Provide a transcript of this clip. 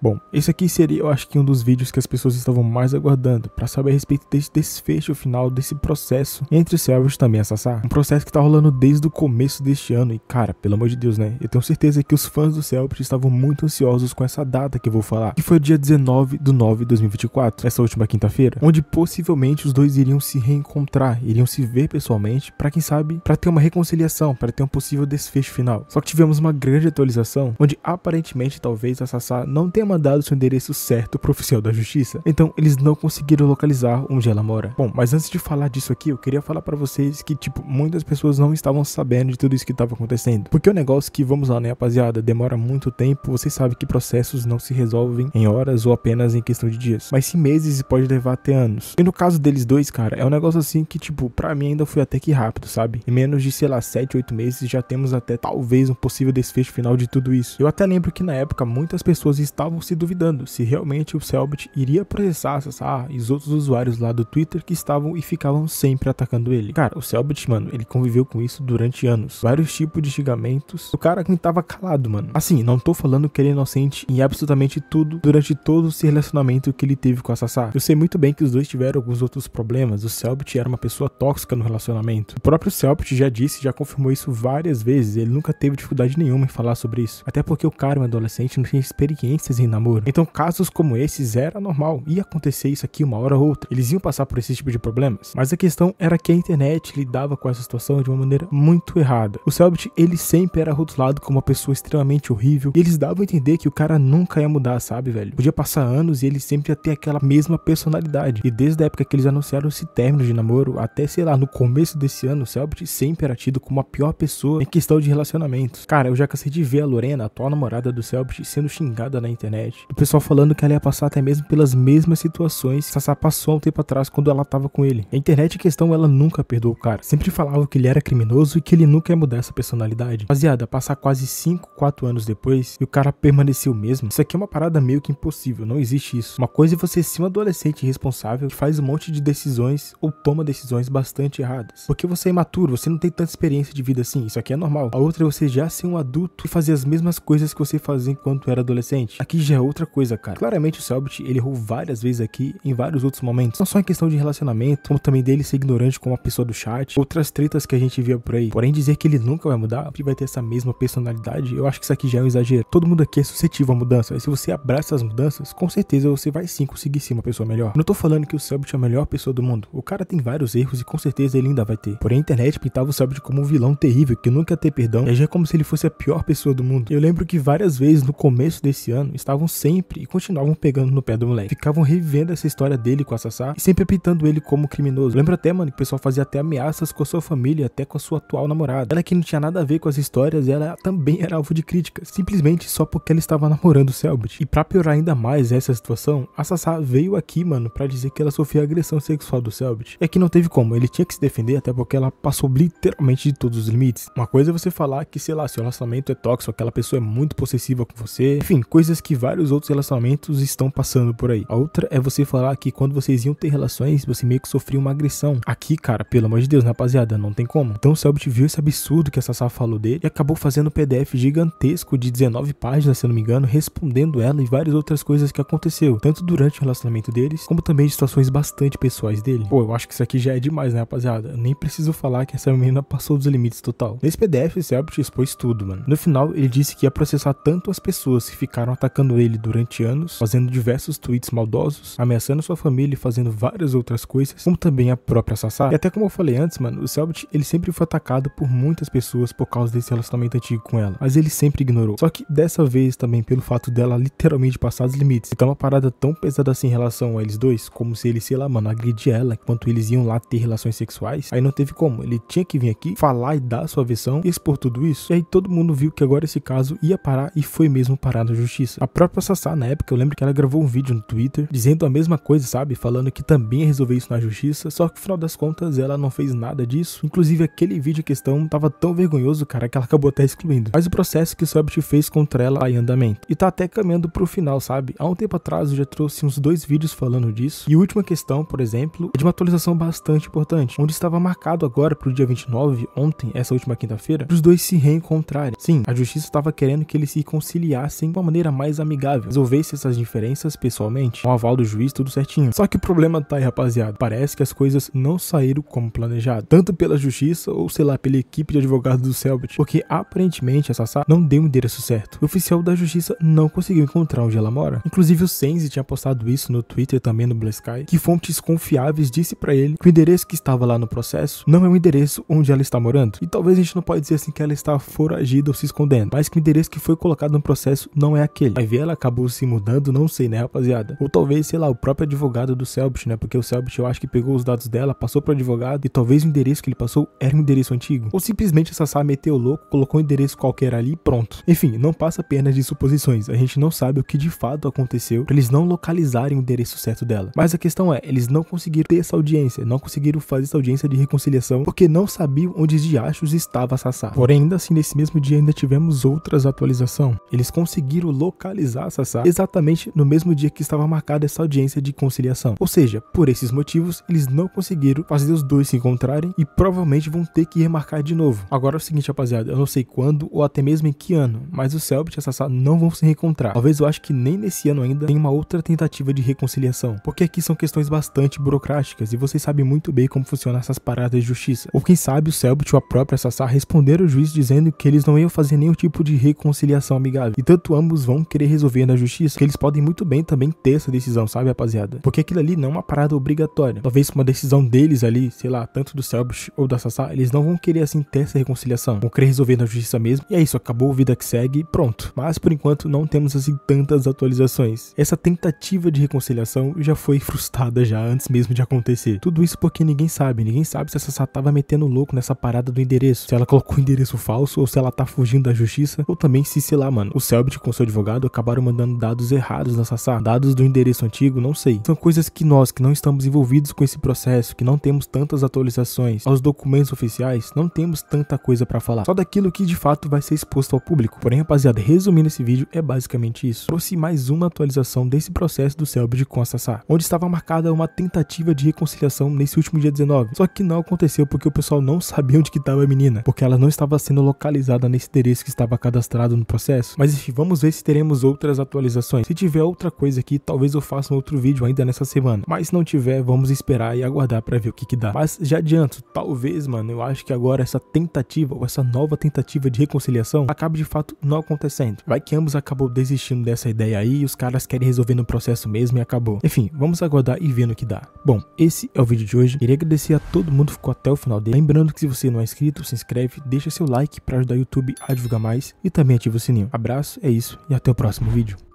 Bom, esse aqui seria, eu acho que um dos vídeos que as pessoas estavam mais aguardando para saber a respeito desse desfecho final desse processo entre o Savage também a Sassá. Um processo que tá rolando desde o começo deste ano e, cara, pelo amor de Deus, né? Eu tenho certeza que os fãs do Savage estavam muito ansiosos com essa data que eu vou falar, que foi o dia 19 do 9 de 2024, essa última quinta-feira, onde possivelmente os dois iriam se reencontrar, iriam se ver pessoalmente, para quem sabe, para ter uma reconciliação, para ter um possível desfecho final. Só que tivemos uma grande atualização, onde aparentemente talvez a Sassá não tenha mandado seu endereço certo pro oficial da justiça, então eles não conseguiram localizar onde ela mora. Bom, mas antes de falar disso aqui, eu queria falar para vocês que, tipo, muitas pessoas não estavam sabendo de tudo isso que estava acontecendo. Porque o é um negócio que, vamos lá, né, rapaziada, demora muito tempo, vocês sabem que processos não se resolvem em horas ou apenas em questão de dias, mas sim meses e pode levar até anos. E no caso deles dois, cara, é um negócio assim que, tipo, pra mim ainda foi até que rápido, sabe? Em menos de, sei lá, 7, 8 meses já temos até talvez um possível desfecho final de tudo isso. Eu até lembro que na época muitas pessoas estavam se duvidando se realmente o Selbit iria processar Sassá e os outros usuários lá do Twitter que estavam e ficavam sempre atacando ele. Cara, o Selbit, mano, ele conviveu com isso durante anos. Vários tipos de xingamentos. O cara tava calado, mano. Assim, não tô falando que ele é inocente em absolutamente tudo durante todo esse relacionamento que ele teve com a Sassá. Eu sei muito bem que os dois tiveram alguns outros problemas. O Selbit era uma pessoa tóxica no relacionamento. O próprio Selbit já disse, já confirmou isso várias vezes. Ele nunca teve dificuldade nenhuma em falar sobre isso. Até porque o cara, um adolescente, não tinha experiências em namoro. Então, casos como esses era normal, ia acontecer isso aqui uma hora ou outra. Eles iam passar por esse tipo de problemas. Mas a questão era que a internet lidava com essa situação de uma maneira muito errada. O Selbit, ele sempre era rotulado como uma pessoa extremamente horrível, e eles davam a entender que o cara nunca ia mudar, sabe, velho? Podia passar anos e ele sempre ia ter aquela mesma personalidade. E desde a época que eles anunciaram esse término de namoro, até sei lá, no começo desse ano, o Selbit sempre era tido como a pior pessoa em questão de relacionamentos. Cara, eu já cansei de ver a Lorena, a atual namorada do Selbit, sendo xingada na internet internet. O pessoal falando que ela ia passar até mesmo pelas mesmas situações que Sassá passou há um tempo atrás quando ela tava com ele. A internet em é questão, ela nunca perdoou o cara. Sempre falava que ele era criminoso e que ele nunca ia mudar essa personalidade. Rapaziada, passar quase 5, 4 anos depois e o cara permaneceu mesmo. Isso aqui é uma parada meio que impossível, não existe isso. Uma coisa é você ser um adolescente responsável que faz um monte de decisões ou toma decisões bastante erradas. Porque você é imaturo, você não tem tanta experiência de vida assim, isso aqui é normal. A outra é você já ser um adulto e fazer as mesmas coisas que você fazia enquanto era adolescente. Aqui já é outra coisa, cara. Claramente o Selbit, ele errou várias vezes aqui, em vários outros momentos. Não só em questão de relacionamento, como também dele ser ignorante com a pessoa do chat, outras tretas que a gente via por aí. Porém, dizer que ele nunca vai mudar, que vai ter essa mesma personalidade, eu acho que isso aqui já é um exagero. Todo mundo aqui é suscetível a mudança, e se você abraça as mudanças, com certeza você vai sim conseguir ser uma pessoa melhor. Não tô falando que o Selbit é a melhor pessoa do mundo. O cara tem vários erros e com certeza ele ainda vai ter. Porém, a internet pintava o Selbit como um vilão terrível que nunca ia ter perdão, e já é como se ele fosse a pior pessoa do mundo. Eu lembro que várias vezes no começo desse ano, estava voltavam sempre e continuavam pegando no pé do moleque. Ficavam revivendo essa história dele com a Sassá e sempre apitando ele como criminoso. Lembra até, mano, que o pessoal fazia até ameaças com a sua família, até com a sua atual namorada. Ela que não tinha nada a ver com as histórias, ela também era alvo de críticas, simplesmente só porque ela estava namorando o Selbit. E pra piorar ainda mais essa situação, a Sassá veio aqui, mano, para dizer que ela sofria agressão sexual do Selbit. É que não teve como, ele tinha que se defender, até porque ela passou literalmente de todos os limites. Uma coisa é você falar que, sei lá, seu relacionamento é tóxico, aquela pessoa é muito possessiva com você, enfim, coisas que vai vários outros relacionamentos estão passando por aí. A outra é você falar que quando vocês iam ter relações, você meio que sofria uma agressão. Aqui, cara, pelo amor de Deus, né, rapaziada, não tem como. Então o Selbit viu esse absurdo que a Sassá falou dele e acabou fazendo um PDF gigantesco de 19 páginas, se eu não me engano, respondendo ela e várias outras coisas que aconteceu, tanto durante o relacionamento deles, como também de situações bastante pessoais dele. Pô, eu acho que isso aqui já é demais, né, rapaziada? nem preciso falar que essa menina passou dos limites total. Nesse PDF, o Selbit expôs tudo, mano. No final, ele disse que ia processar tanto as pessoas que ficaram atacando ele durante anos, fazendo diversos tweets maldosos, ameaçando sua família e fazendo várias outras coisas, como também a própria Sassá. E até como eu falei antes, mano, o Selbit, ele sempre foi atacado por muitas pessoas por causa desse relacionamento antigo com ela, mas ele sempre ignorou. Só que dessa vez também pelo fato dela literalmente passar os limites. Então é uma parada tão pesada assim em relação a eles dois, como se ele, sei lá, mano, agredir ela enquanto eles iam lá ter relações sexuais, aí não teve como. Ele tinha que vir aqui, falar e dar a sua versão, expor tudo isso. E aí todo mundo viu que agora esse caso ia parar e foi mesmo parar na justiça. A própria Sassá, na época, eu lembro que ela gravou um vídeo no Twitter dizendo a mesma coisa, sabe? Falando que também ia resolver isso na justiça, só que no final das contas ela não fez nada disso. Inclusive, aquele vídeo em questão tava tão vergonhoso, cara, que ela acabou até excluindo. Mas o processo que Sobit fez contra ela tá em andamento. E tá até caminhando pro final, sabe? Há um tempo atrás eu já trouxe uns dois vídeos falando disso. E a última questão, por exemplo, é de uma atualização bastante importante, onde estava marcado agora pro dia 29, ontem, essa última quinta-feira, os dois se reencontrarem. Sim, a justiça estava querendo que eles se conciliassem de uma maneira mais amigável amigável, resolvesse essas diferenças pessoalmente, com aval do juiz, tudo certinho. Só que o problema tá aí, rapaziada. Parece que as coisas não saíram como planejado, tanto pela justiça ou sei lá, pela equipe de advogados do Selbit, porque aparentemente a Sassá não deu o endereço certo. O oficial da justiça não conseguiu encontrar onde ela mora. Inclusive o Senzi tinha postado isso no Twitter também no Blue Sky, que fontes confiáveis disse para ele que o endereço que estava lá no processo não é o endereço onde ela está morando. E talvez a gente não pode dizer assim que ela está foragida ou se escondendo, mas que o endereço que foi colocado no processo não é aquele. Vai ver ela acabou se mudando, não sei, né, rapaziada? Ou talvez, sei lá, o próprio advogado do Selbit, né? Porque o Selbit eu acho que pegou os dados dela, passou pro advogado e talvez o endereço que ele passou era um endereço antigo. Ou simplesmente a Sassá meteu louco, colocou um endereço qualquer ali e pronto. Enfim, não passa apenas de suposições. A gente não sabe o que de fato aconteceu pra eles não localizarem o endereço certo dela. Mas a questão é, eles não conseguiram ter essa audiência, não conseguiram fazer essa audiência de reconciliação porque não sabiam onde de achos estava a Sassá. Porém, ainda assim, nesse mesmo dia ainda tivemos outras atualizações. Eles conseguiram localizar a Sassá exatamente no mesmo dia que estava marcada essa audiência de conciliação. Ou seja, por esses motivos, eles não conseguiram fazer os dois se encontrarem e provavelmente vão ter que remarcar de novo. Agora é o seguinte, rapaziada, eu não sei quando ou até mesmo em que ano, mas o Selbit e a Sassá não vão se reencontrar. Talvez eu acho que nem nesse ano ainda tem uma outra tentativa de reconciliação, porque aqui são questões bastante burocráticas e vocês sabem muito bem como funcionam essas paradas de justiça. Ou quem sabe o Selbit ou a própria Sassá responderam o juiz dizendo que eles não iam fazer nenhum tipo de reconciliação amigável, e tanto ambos vão querer resolver na justiça, que eles podem muito bem também ter essa decisão, sabe, rapaziada? Porque aquilo ali não é uma parada obrigatória. Talvez uma decisão deles ali, sei lá, tanto do Selbst ou da Sassá, eles não vão querer assim ter essa reconciliação. Vão querer resolver na justiça mesmo. E é isso, acabou a vida que segue, pronto. Mas por enquanto não temos assim tantas atualizações. Essa tentativa de reconciliação já foi frustrada já antes mesmo de acontecer. Tudo isso porque ninguém sabe, ninguém sabe se a Sassá tava metendo louco nessa parada do endereço, se ela colocou o endereço falso ou se ela tá fugindo da justiça, ou também se, sei lá, mano, o Selbit com seu advogado acaba acabaram mandando dados errados na Sassá, dados do endereço antigo, não sei. São coisas que nós, que não estamos envolvidos com esse processo, que não temos tantas atualizações aos documentos oficiais, não temos tanta coisa para falar. Só daquilo que de fato vai ser exposto ao público. Porém, rapaziada, resumindo esse vídeo, é basicamente isso. Trouxe mais uma atualização desse processo do Selbit com a Sassá, onde estava marcada uma tentativa de reconciliação nesse último dia 19. Só que não aconteceu porque o pessoal não sabia onde que estava a menina, porque ela não estava sendo localizada nesse endereço que estava cadastrado no processo. Mas enfim, vamos ver se teremos outro outras atualizações. Se tiver outra coisa aqui, talvez eu faça um outro vídeo ainda nessa semana. Mas se não tiver, vamos esperar e aguardar para ver o que que dá. Mas já adianto, talvez, mano, eu acho que agora essa tentativa, ou essa nova tentativa de reconciliação, acabe de fato não acontecendo. Vai que ambos acabou desistindo dessa ideia aí e os caras querem resolver no processo mesmo e acabou. Enfim, vamos aguardar e ver no que dá. Bom, esse é o vídeo de hoje. Queria agradecer a todo mundo que ficou até o final dele. Lembrando que se você não é inscrito, se inscreve, deixa seu like para ajudar o YouTube a divulgar mais e também ativa o sininho. Abraço, é isso e até o próximo vídeo.